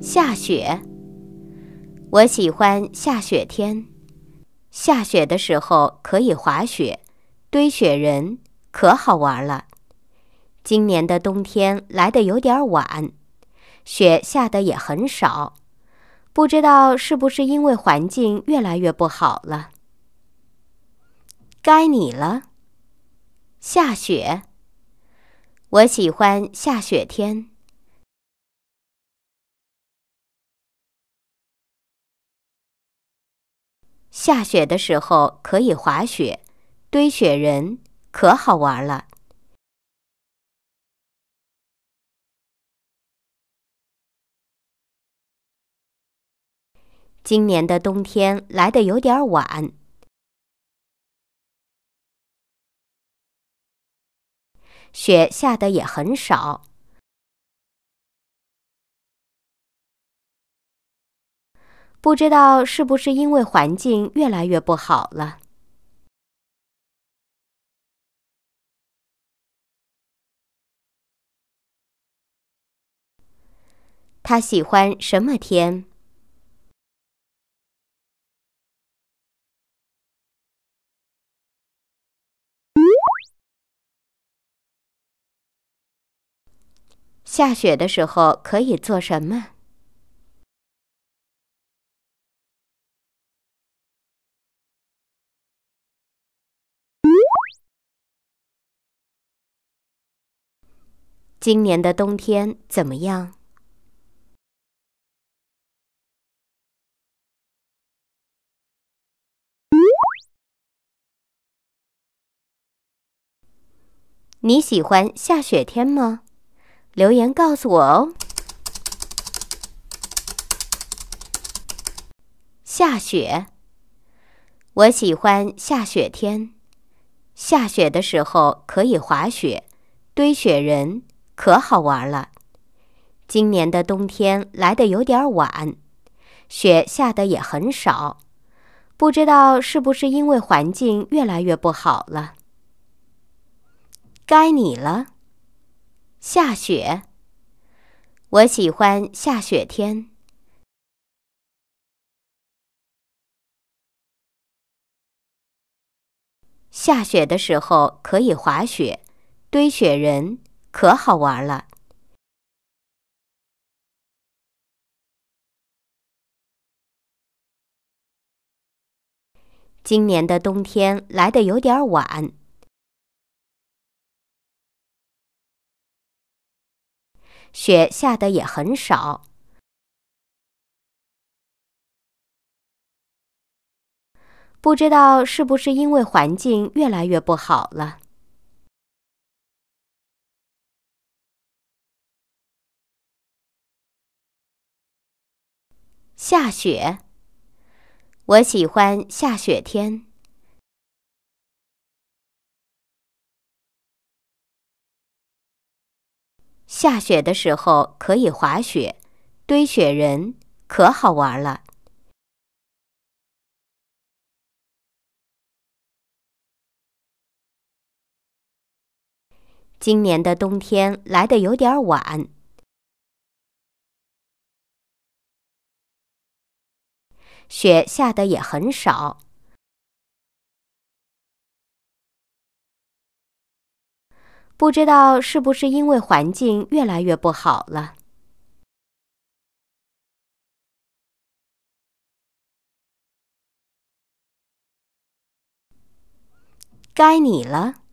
下雪，我喜欢下雪天。下雪的时候可以滑雪、堆雪人，可好玩了。今年的冬天来得有点晚，雪下的也很少，不知道是不是因为环境越来越不好了。该你了，下雪。我喜欢下雪天。下雪的时候可以滑雪、堆雪人，可好玩了。今年的冬天来得有点晚。雪下的也很少，不知道是不是因为环境越来越不好了。他喜欢什么天？下雪的时候可以做什么？今年的冬天怎么样？你喜欢下雪天吗？留言告诉我哦。下雪，我喜欢下雪天。下雪的时候可以滑雪、堆雪人，可好玩了。今年的冬天来得有点晚，雪下的也很少，不知道是不是因为环境越来越不好了。该你了。下雪，我喜欢下雪天。下雪的时候可以滑雪、堆雪人，可好玩了。今年的冬天来得有点晚。雪下的也很少，不知道是不是因为环境越来越不好了。下雪，我喜欢下雪天。下雪的时候可以滑雪、堆雪人，可好玩了。今年的冬天来的有点晚，雪下的也很少。不知道是不是因为环境越来越不好了？该你了。